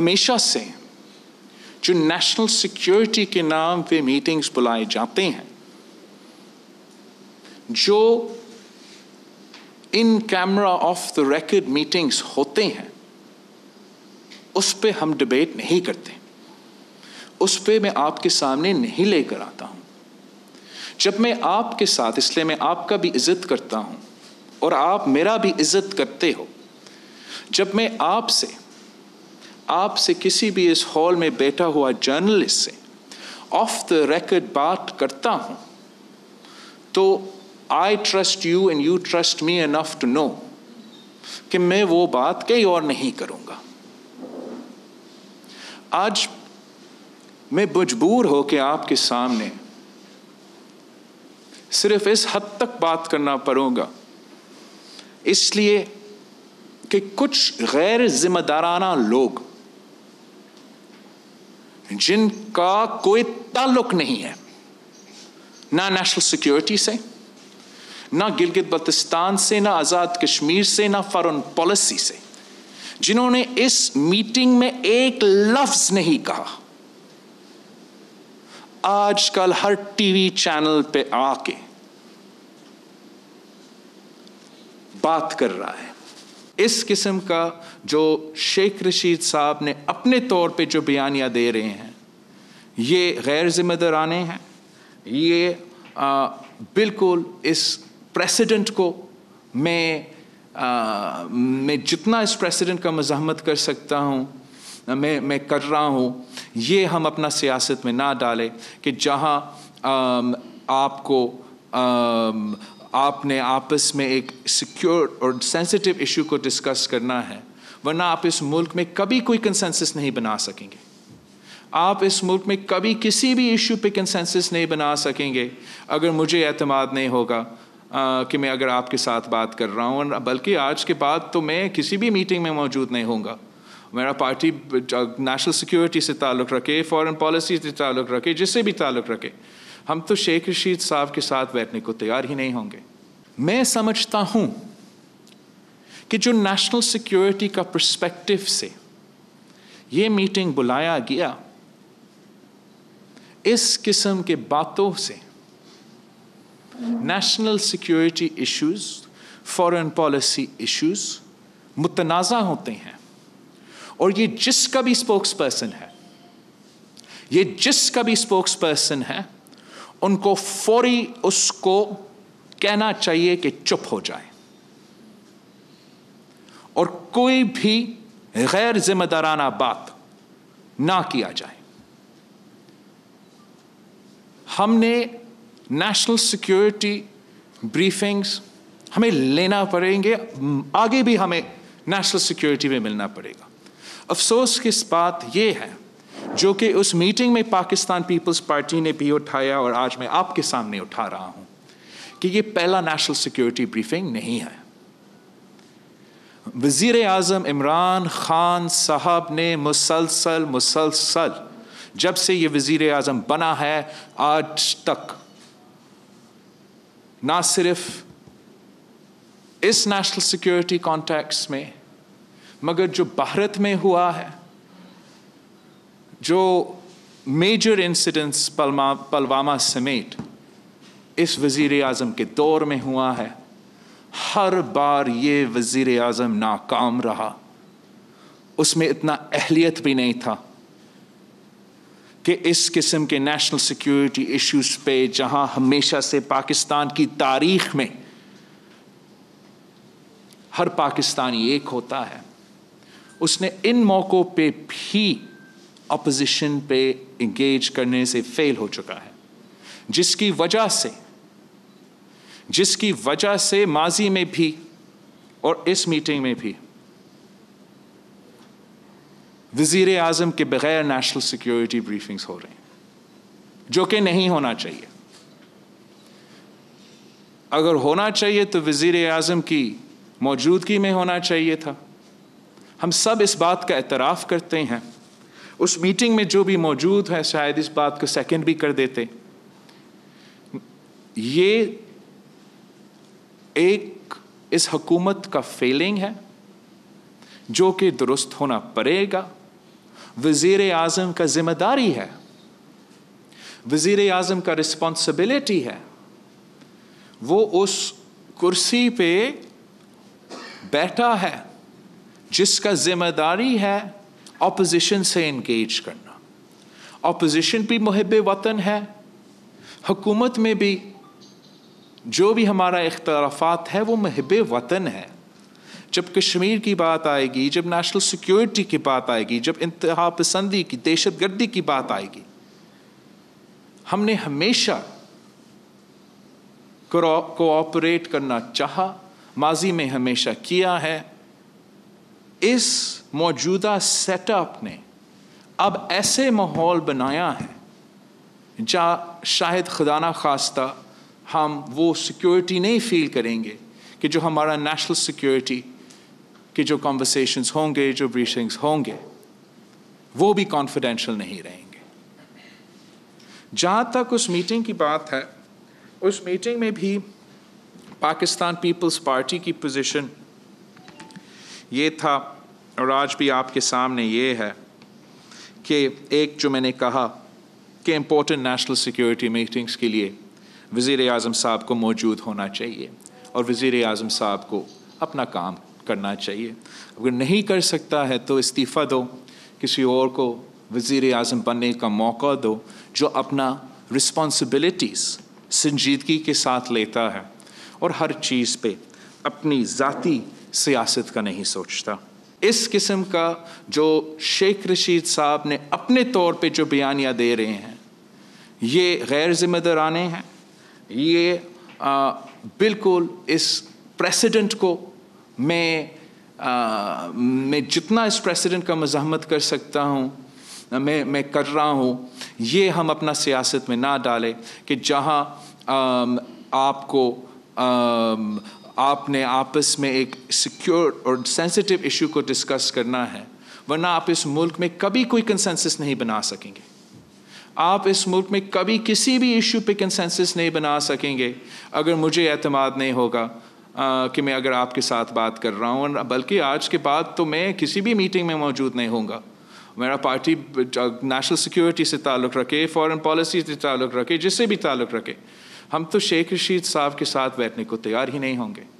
हमेशा से जो नेशनल सिक्योरिटी के नाम पे मीटिंग्स बुलाए जाते हैं जो in camera off the record meetings होते हैं उस पर हम डिबेट नहीं करते उस पर मैं आपके सामने नहीं लेकर आता हूं जब मैं आपके साथ इसलिए मैं आपका भी इज्जत करता हूं और आप मेरा भी इज्जत करते हो जब मैं आपसे आपसे किसी भी इस हॉल में बैठा हुआ जर्नलिस्ट से ऑफ द रिकॉर्ड बात करता हूं तो I trust you and you trust me enough to know कि मैं वो बात कहीं और नहीं करूंगा आज मैं मजबूर हो के आपके सामने सिर्फ इस हद तक बात करना पड़ूंगा इसलिए कि कुछ गैर जिम्मेदाराना लोग जिनका कोई ताल्लुक नहीं है ना नेशनल सिक्योरिटी से ना गिलगित बल्तिस्तान से ना आज़ाद कश्मीर से ना फॉरन पॉलिसी से जिन्होंने इस मीटिंग में एक लफ्ज नहीं कहा आजकल हर टीवी चैनल पे आके बात कर रहा है इस किस्म का जो शेख रशीद साहब ने अपने तौर पे जो बयानिया दे रहे हैं ये गैर जिम्मेदाराने हैं ये आ, बिल्कुल इस प्रेसिडेंट को मैं आ, मैं जितना इस प्रेसिडेंट का मजामत कर सकता हूँ मैं मैं कर रहा हूँ ये हम अपना सियासत में ना डालें कि जहाँ आपको आपने आपस में एक सिक्योर और सेंसिटिव इशू को डिस्कस करना है वरना आप इस मुल्क में कभी कोई कंसेंसस नहीं बना सकेंगे आप इस मुल्क में कभी किसी भी इशू पे कंसेंसस नहीं बना सकेंगे अगर मुझे अतमाद नहीं होगा आ, कि मैं अगर आपके साथ बात कर रहा हूँ बल्कि आज के बाद तो मैं किसी भी मीटिंग में मौजूद नहीं होऊंगा मेरा पार्टी नेशनल सिक्योरिटी से ताल्लुक़ रखे फॉरेन पॉलिसी से ताल्लुक़ रखे जिससे भी ताल्लुक़ रखे हम तो शेख रशीद साहब के साथ बैठने को तैयार ही नहीं होंगे मैं समझता हूं कि जो नेशनल सिक्योरिटी का प्रस्पेक्टिव से यह मीटिंग बुलाया गया इस किस्म के बातों से national security issues foreign policy issues मुतनाज़ा होते हैं और ये जिसका भी स्पोक्स पर्सन है ये जिसका भी स्पोक्स पर्सन है उनको फौरी उसको कहना चाहिए कि चुप हो जाए और कोई भी गैर जिम्मेदाराना बात ना किया जाए हमने नेशनल सिक्योरिटी ब्रीफिंग्स हमें लेना पड़ेंगे आगे भी हमें नेशनल सिक्योरिटी में मिलना पड़ेगा अफसोस किस बात यह है जो कि उस मीटिंग में पाकिस्तान पीपल्स पार्टी ने भी उठाया और आज मैं आपके सामने उठा रहा हूं कि ये पहला नेशनल सिक्योरिटी ब्रीफिंग नहीं है वजीर आजम इमरान खान साहब ने मुसलसल मुसलसल जब से ये वजीर आजम बना है आज तक ना सिर्फ इस नेशनल सिक्योरिटी कॉन्टेक्स्ट में मगर जो भारत में हुआ है जो मेजर इंसिडेंट्स पलमा पलवामा समेत इस वज़ी अजम के दौर में हुआ है हर बार ये वज़ी अजम नाकाम रहा उसमें इतना अहलियत भी नहीं था कि इस किस्म के नेशनल सिक्योरिटी इश्यूज पे जहां हमेशा से पाकिस्तान की तारीख में हर पाकिस्तानी एक होता है उसने इन मौक़ों पे भी अपोजिशन पे इंगेज करने से फेल हो चुका है जिसकी वजह से जिसकी वजह से माजी में भी और इस मीटिंग में भी वजीर आजम के बगैर नेशनल सिक्योरिटी ब्रीफिंग्स हो रही हैं जो कि नहीं होना चाहिए अगर होना चाहिए तो वजीर आजम की मौजूदगी में होना चाहिए था हम सब इस बात का एतराफ़ करते हैं उस मीटिंग में जो भी मौजूद है शायद इस बात को सेकंड भी कर देते ये एक इस हकूमत का फेलिंग है जो कि दुरुस्त होना पड़ेगा वजीर आजम का जिम्मेदारी है वजीर आजम का रिस्पॉन्सिबिलिटी है वो उस कुर्सी पे बैठा है जिसका जिम्मेदारी है ऑपोजिशन से इंगेज करना अपोजिशन भी मुहब वतन है हुकूमत में भी जो भी हमारा इख्तलाफात है वो महब वतन है जब कश्मीर की बात आएगी जब नेशनल सिक्योरिटी की बात आएगी जब इंतहा पसंदी की दहशत गर्दी की बात आएगी हमने हमेशा कोऑपरेट करना चाहा माजी में हमेशा किया है इस मौजूदा सेटअप ने अब ऐसे माहौल बनाया है जहाँ शायद खुदाना खास्ता हम वो सिक्योरिटी नहीं फील करेंगे कि जो हमारा नेशनल सिक्योरिटी के जो कॉन्वर्सेशंस होंगे जो ब्रीफिंग्स होंगे वो भी कॉन्फिडेंशियल नहीं रहेंगे जहाँ तक उस मीटिंग की बात है उस मीटिंग में भी पाकिस्तान पीपल्स पार्टी की पोजीशन ये था और आज भी आपके सामने ये है कि एक जो मैंने कहा कि इम्पोर्टेंट नेशनल सिक्योरिटी मीटिंग्स के लिए वज़ी अजम साहब को मौजूद होना चाहिए और वज़ी अजम साहब को अपना काम करना चाहिए अगर नहीं कर सकता है तो इस्तीफ़ा दो किसी और को वज़ी अजम बनने का मौका दो जो अपना रिस्पॉन्सिबिलिटीज़ संजीदगी के साथ लेता है और हर चीज़ पे अपनी ज़ाती सियासत का नहीं सोचता इस किस्म का जो शेख रशीद साहब ने अपने तौर पे जो बयानियाँ दे रहे हैं ये गैर जिम्मेदाराने हैं ये आ, बिल्कुल इस प्रेसिडेंट को मैं आ, मैं जितना इस प्रेसिडेंट का मजामत कर सकता हूँ मैं मैं कर रहा हूँ ये हम अपना सियासत में ना डालें कि जहाँ आपको आपने आपस में एक सिक्योर और सेंसिटिव इशू को डिस्कस करना है वरना आप इस मुल्क में कभी कोई कंसेंसस नहीं बना सकेंगे आप इस मुल्क में कभी किसी भी इशू पे कंसेंसस नहीं बना सकेंगे अगर मुझे अतमाद नहीं होगा आ, कि मैं अगर आपके साथ बात कर रहा हूँ बल्कि आज के बाद तो मैं किसी भी मीटिंग में मौजूद नहीं होऊंगा मेरा पार्टी नेशनल सिक्योरिटी से ताल्लुक़ रखे फॉरेन पॉलिसी से ताल्लुक़ रखे जिससे भी ताल्लुक़ रखे हम तो शेख रशीद साहब के साथ बैठने को तैयार ही नहीं होंगे